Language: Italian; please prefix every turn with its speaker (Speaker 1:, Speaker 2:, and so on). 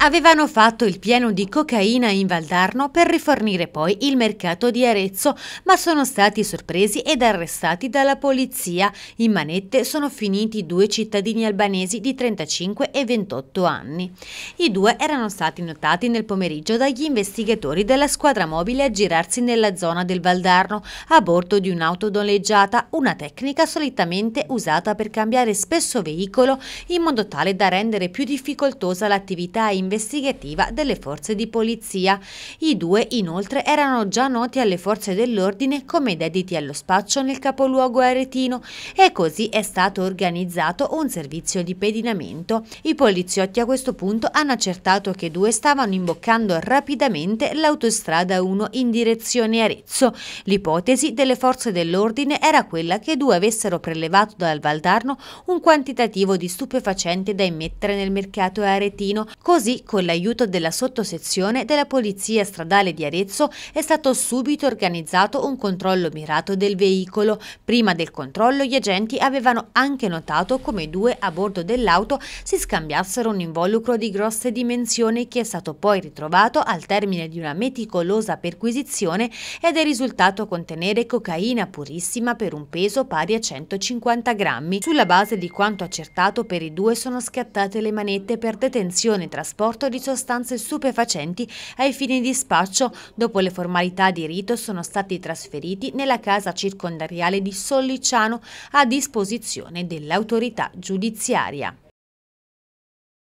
Speaker 1: Avevano fatto il pieno di cocaina in Valdarno per rifornire poi il mercato di Arezzo, ma sono stati sorpresi ed arrestati dalla polizia. In manette sono finiti due cittadini albanesi di 35 e 28 anni. I due erano stati notati nel pomeriggio dagli investigatori della squadra mobile a girarsi nella zona del Valdarno a bordo di un'auto doleggiata, una tecnica solitamente usata per cambiare spesso veicolo in modo tale da rendere più difficoltosa l'attività in investigativa delle forze di polizia. I due inoltre erano già noti alle forze dell'ordine come dediti allo spaccio nel capoluogo aretino e così è stato organizzato un servizio di pedinamento. I poliziotti a questo punto hanno accertato che due stavano imboccando rapidamente l'autostrada 1 in direzione Arezzo. L'ipotesi delle forze dell'ordine era quella che due avessero prelevato dal Valdarno un quantitativo di stupefacente da immettere nel mercato aretino, così con l'aiuto della sottosezione della Polizia Stradale di Arezzo, è stato subito organizzato un controllo mirato del veicolo. Prima del controllo gli agenti avevano anche notato come i due a bordo dell'auto si scambiassero un involucro di grosse dimensioni che è stato poi ritrovato al termine di una meticolosa perquisizione ed è risultato contenere cocaina purissima per un peso pari a 150 grammi. Sulla base di quanto accertato per i due sono scattate le manette per detenzione, trasporto apporto di sostanze stupefacenti ai fini di spaccio. Dopo le formalità di rito sono stati trasferiti nella casa circondariale di Sollicciano a disposizione dell'autorità giudiziaria.